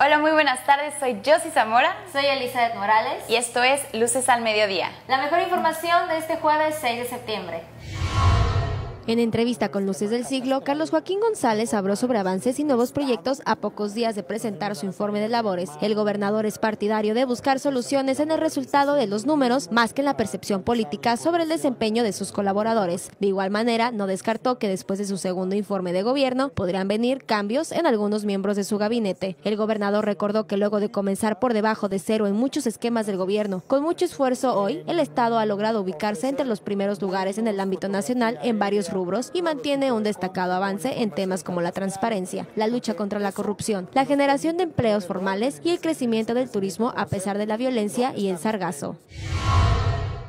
Hola, muy buenas tardes. Soy Josie Zamora. Soy Elizabeth Morales. Y esto es Luces al Mediodía. La mejor información de este jueves 6 de septiembre. En entrevista con Luces del Siglo, Carlos Joaquín González habló sobre avances y nuevos proyectos a pocos días de presentar su informe de labores. El gobernador es partidario de buscar soluciones en el resultado de los números más que en la percepción política sobre el desempeño de sus colaboradores. De igual manera, no descartó que después de su segundo informe de gobierno podrían venir cambios en algunos miembros de su gabinete. El gobernador recordó que luego de comenzar por debajo de cero en muchos esquemas del gobierno, con mucho esfuerzo hoy, el Estado ha logrado ubicarse entre los primeros lugares en el ámbito nacional en varios y mantiene un destacado avance en temas como la transparencia, la lucha contra la corrupción, la generación de empleos formales y el crecimiento del turismo a pesar de la violencia y el sargazo.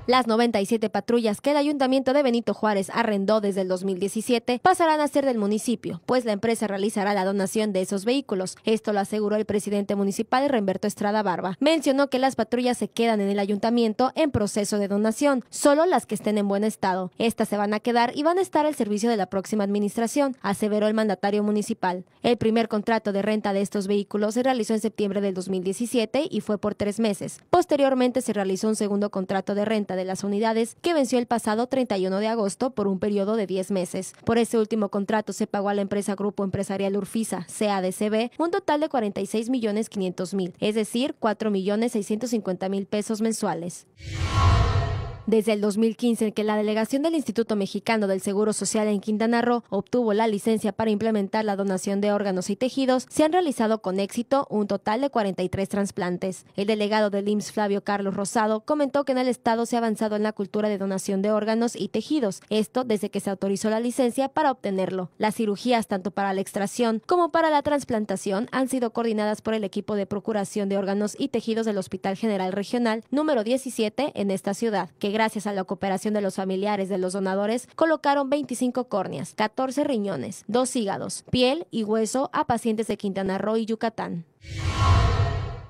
Las 97 patrullas que el Ayuntamiento de Benito Juárez arrendó desde el 2017 pasarán a ser del municipio, pues la empresa realizará la donación de esos vehículos. Esto lo aseguró el presidente municipal Remberto Estrada Barba. Mencionó que las patrullas se quedan en el ayuntamiento en proceso de donación, solo las que estén en buen estado. Estas se van a quedar y van a estar al servicio de la próxima administración, aseveró el mandatario municipal. El primer contrato de renta de estos vehículos se realizó en septiembre del 2017 y fue por tres meses. Posteriormente se realizó un segundo contrato de renta de las unidades que venció el pasado 31 de agosto por un periodo de 10 meses. Por ese último contrato se pagó a la empresa Grupo Empresarial Urfisa, CADCB, un total de 46 millones 500 mil, es decir, 4 millones 650 mil pesos mensuales. Desde el 2015, en que la delegación del Instituto Mexicano del Seguro Social en Quintana Roo obtuvo la licencia para implementar la donación de órganos y tejidos, se han realizado con éxito un total de 43 trasplantes. El delegado del IMSS, Flavio Carlos Rosado, comentó que en el Estado se ha avanzado en la cultura de donación de órganos y tejidos, esto desde que se autorizó la licencia para obtenerlo. Las cirugías, tanto para la extracción como para la trasplantación, han sido coordinadas por el equipo de procuración de órganos y tejidos del Hospital General Regional número 17 en esta ciudad, que gracias a la cooperación de los familiares de los donadores, colocaron 25 córneas, 14 riñones, 2 hígados, piel y hueso a pacientes de Quintana Roo y Yucatán.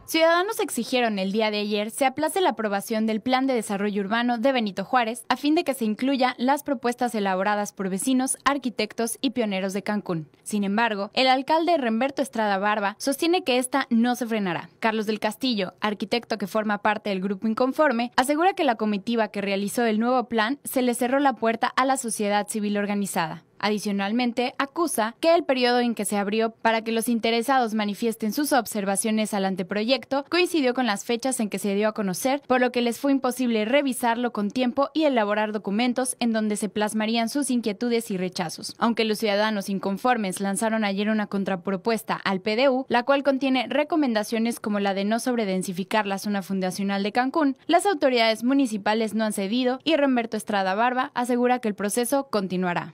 Ciudadanos exigieron el día de ayer se aplace la aprobación del Plan de Desarrollo Urbano de Benito Juárez a fin de que se incluya las propuestas elaboradas por vecinos, arquitectos y pioneros de Cancún. Sin embargo, el alcalde Remberto Estrada Barba sostiene que esta no se frenará. Carlos del Castillo, arquitecto que forma parte del grupo inconforme, asegura que la comitiva que realizó el nuevo plan se le cerró la puerta a la sociedad civil organizada. Adicionalmente, acusa que el periodo en que se abrió para que los interesados manifiesten sus observaciones al anteproyecto coincidió con las fechas en que se dio a conocer, por lo que les fue imposible revisarlo con tiempo y elaborar documentos en donde se plasmarían sus inquietudes y rechazos. Aunque los ciudadanos inconformes lanzaron ayer una contrapropuesta al PDU, la cual contiene recomendaciones como la de no sobredensificar la zona fundacional de Cancún, las autoridades municipales no han cedido y Roberto Estrada Barba asegura que el proceso continuará.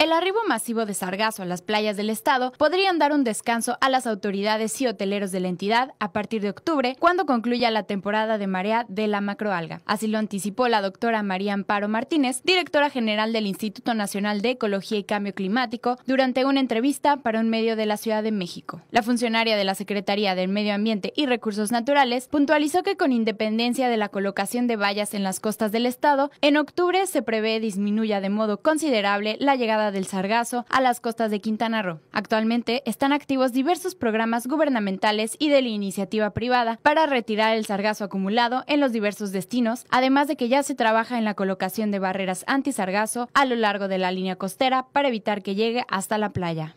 El arribo masivo de sargazo a las playas del estado podrían dar un descanso a las autoridades y hoteleros de la entidad a partir de octubre, cuando concluya la temporada de marea de la macroalga. Así lo anticipó la doctora María Amparo Martínez, directora general del Instituto Nacional de Ecología y Cambio Climático, durante una entrevista para un medio de la Ciudad de México. La funcionaria de la Secretaría del Medio Ambiente y Recursos Naturales puntualizó que con independencia de la colocación de vallas en las costas del estado, en octubre se prevé disminuya de modo considerable la llegada del Sargazo a las costas de Quintana Roo. Actualmente están activos diversos programas gubernamentales y de la iniciativa privada para retirar el sargazo acumulado en los diversos destinos, además de que ya se trabaja en la colocación de barreras anti-sargazo a lo largo de la línea costera para evitar que llegue hasta la playa.